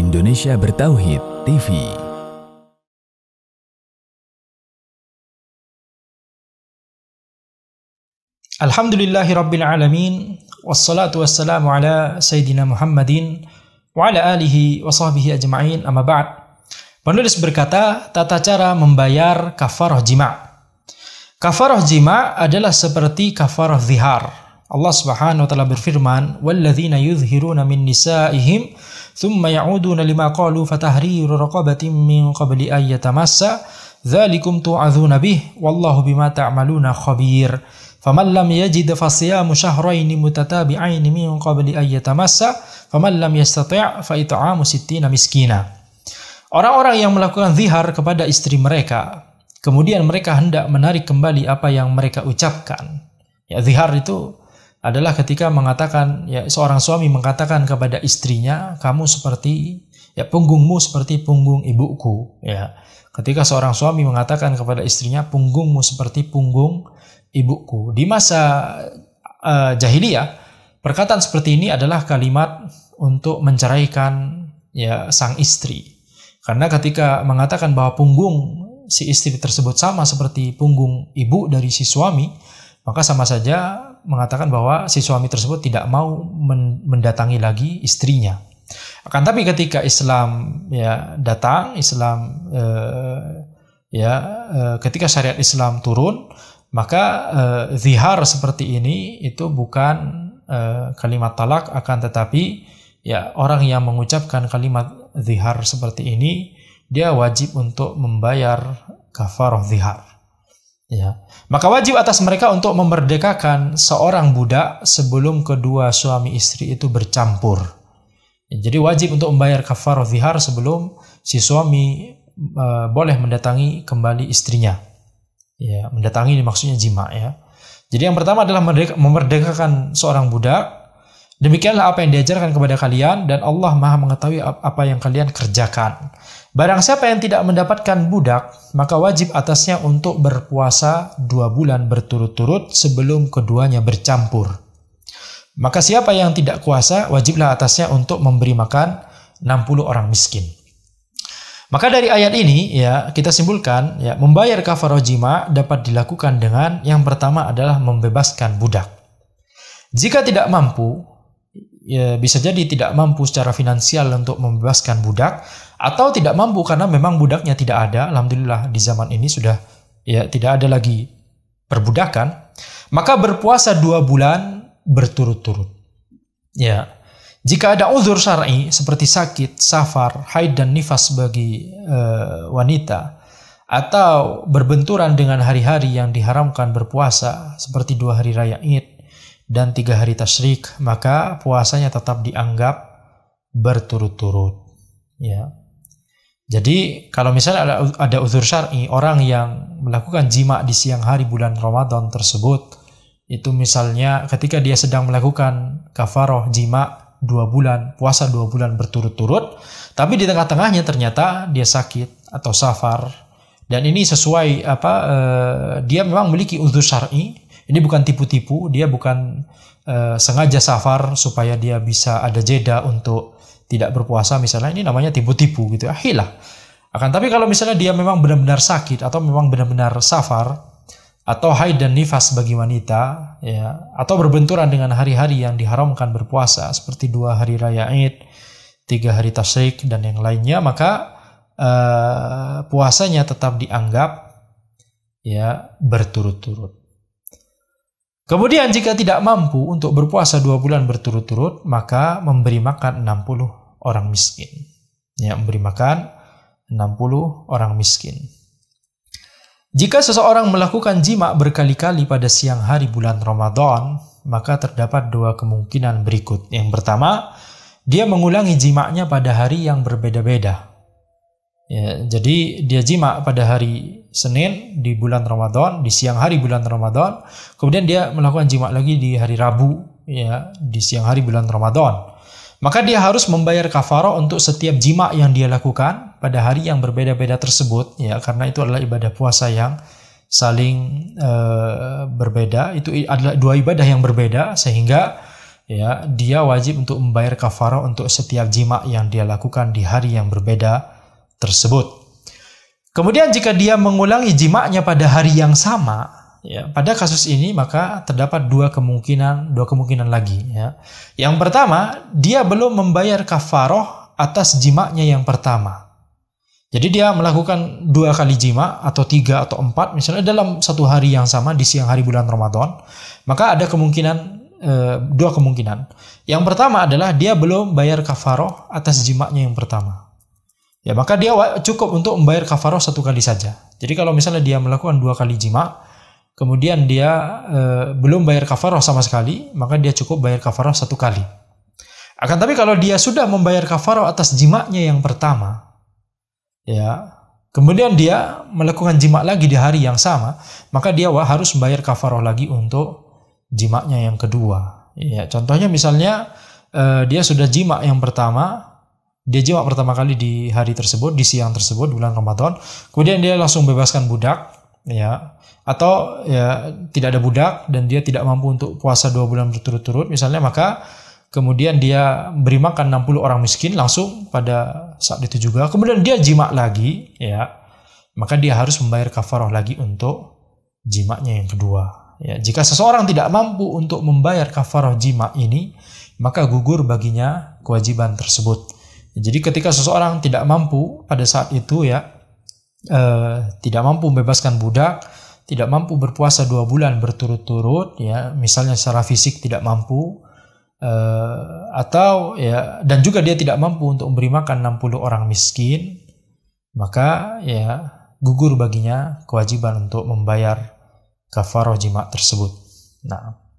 Indonesia Bertauhid TV. Alhamdulillahi Rabbil Alamin Wassalatu wassalamu ala Sayyidina Muhammadin Wa ala alihi wa sahbihi ajma'in amma ba'd Penulis berkata, tata cara membayar kafarah jima' Kafarah jima' adalah seperti kafarah zihar Allah Subhanahu wa taala berfirman, "Walladzina yuzhiruna min nisaihim thumma ya'uduna lima qalu fatahriru raqabatin min qabli an yatamassa dzalikum tu'adzuna bih wallahu bima ta'maluna khabir." فمن لم يجد فصيام شهرين متتابعين من قبل أن يتمسى فمن Orang-orang yang melakukan zihar kepada istri mereka, kemudian mereka hendak menarik kembali apa yang mereka ucapkan. Ya, zihar itu adalah ketika mengatakan ya seorang suami mengatakan kepada istrinya kamu seperti ya punggungmu seperti punggung ibuku ya ketika seorang suami mengatakan kepada istrinya punggungmu seperti punggung ibuku di masa uh, jahiliyah perkataan seperti ini adalah kalimat untuk menceraikan ya sang istri karena ketika mengatakan bahwa punggung si istri tersebut sama seperti punggung ibu dari si suami maka sama saja mengatakan bahwa si suami tersebut tidak mau mendatangi lagi istrinya. Akan tapi ketika Islam ya datang, Islam eh, ya eh, ketika syariat Islam turun, maka eh, zihar seperti ini itu bukan eh, kalimat talak akan tetapi ya orang yang mengucapkan kalimat zihar seperti ini dia wajib untuk membayar kafarah zihar. Ya. Maka wajib atas mereka untuk memerdekakan seorang budak sebelum kedua suami istri itu bercampur. Ya, jadi wajib untuk membayar kafar, zihar sebelum si suami e, boleh mendatangi kembali istrinya. Ya, mendatangi maksudnya jima ya. Jadi yang pertama adalah memerdekakan seorang budak Demikianlah apa yang diajarkan kepada kalian dan Allah Maha mengetahui apa yang kalian kerjakan. Barang siapa yang tidak mendapatkan budak, maka wajib atasnya untuk berpuasa dua bulan berturut-turut sebelum keduanya bercampur. Maka siapa yang tidak kuasa, wajiblah atasnya untuk memberi makan 60 orang miskin. Maka dari ayat ini ya kita simpulkan ya membayar kafarah jima dapat dilakukan dengan yang pertama adalah membebaskan budak. Jika tidak mampu, ya, bisa jadi tidak mampu secara finansial untuk membebaskan budak atau tidak mampu karena memang budaknya tidak ada. Alhamdulillah di zaman ini sudah ya tidak ada lagi perbudakan. Maka berpuasa dua bulan berturut-turut. Ya, jika ada uzur syar'i seperti sakit, safar, haid dan nifas bagi e, wanita atau berbenturan dengan hari-hari yang diharamkan berpuasa seperti dua hari raya Id, dan tiga hari tasyrik, maka puasanya tetap dianggap berturut-turut. Ya. Jadi kalau misalnya ada, ada uzur syar'i orang yang melakukan jima di siang hari bulan Ramadan tersebut, itu misalnya ketika dia sedang melakukan kafaroh jima dua bulan, puasa dua bulan berturut-turut, tapi di tengah-tengahnya ternyata dia sakit atau safar, dan ini sesuai apa eh, dia memang memiliki uzur syar'i ini bukan tipu-tipu, dia bukan uh, sengaja safar supaya dia bisa ada jeda untuk tidak berpuasa misalnya ini namanya tipu-tipu gitu. Ahilah. Ya, Akan tapi kalau misalnya dia memang benar-benar sakit atau memang benar-benar safar atau haid dan nifas bagi wanita ya atau berbenturan dengan hari-hari yang diharamkan berpuasa seperti dua hari raya Id, tiga hari tasyrik dan yang lainnya maka uh, puasanya tetap dianggap ya berturut-turut. Kemudian jika tidak mampu untuk berpuasa dua bulan berturut-turut, maka memberi makan 60 orang miskin. Ya, memberi makan 60 orang miskin. Jika seseorang melakukan jima berkali-kali pada siang hari bulan Ramadan, maka terdapat dua kemungkinan berikut. Yang pertama, dia mengulangi jimaknya pada hari yang berbeda-beda. Ya, jadi dia jima pada hari Senin di bulan Ramadan, di siang hari bulan Ramadan. Kemudian dia melakukan jima lagi di hari Rabu, ya, di siang hari bulan Ramadan. Maka dia harus membayar kafaro untuk setiap jima yang dia lakukan pada hari yang berbeda-beda tersebut, ya, karena itu adalah ibadah puasa yang saling e, berbeda. Itu adalah dua ibadah yang berbeda sehingga ya dia wajib untuk membayar kafaro untuk setiap jima yang dia lakukan di hari yang berbeda tersebut. Kemudian jika dia mengulangi jimaknya pada hari yang sama, ya, pada kasus ini maka terdapat dua kemungkinan, dua kemungkinan lagi. Ya. Yang pertama, dia belum membayar kafaroh atas jimaknya yang pertama. Jadi dia melakukan dua kali jima atau tiga atau empat misalnya dalam satu hari yang sama di siang hari bulan Ramadan, maka ada kemungkinan e, dua kemungkinan. Yang pertama adalah dia belum bayar kafaroh atas jimaknya yang pertama. Ya maka dia cukup untuk membayar kafaroh satu kali saja. Jadi kalau misalnya dia melakukan dua kali jima, kemudian dia e, belum bayar kafaroh sama sekali, maka dia cukup bayar kafaroh satu kali. Akan tapi kalau dia sudah membayar kafaroh atas jimaknya yang pertama, ya kemudian dia melakukan jima lagi di hari yang sama, maka dia wah, harus membayar kafaroh lagi untuk jimaknya yang kedua. Ya, contohnya misalnya e, dia sudah jima yang pertama, dia jawab pertama kali di hari tersebut, di siang tersebut, bulan Ramadan. Kemudian dia langsung bebaskan budak, ya. Atau ya tidak ada budak dan dia tidak mampu untuk puasa dua bulan berturut-turut misalnya, maka kemudian dia beri makan 60 orang miskin langsung pada saat itu juga. Kemudian dia jima lagi, ya. Maka dia harus membayar kafarah lagi untuk jimaknya yang kedua. Ya, jika seseorang tidak mampu untuk membayar kafarah jima ini, maka gugur baginya kewajiban tersebut. Jadi ketika seseorang tidak mampu pada saat itu ya eh, tidak mampu membebaskan budak, tidak mampu berpuasa dua bulan berturut-turut ya misalnya secara fisik tidak mampu eh, atau ya dan juga dia tidak mampu untuk memberi makan 60 orang miskin maka ya gugur baginya kewajiban untuk membayar kafaroh jima tersebut. Nah,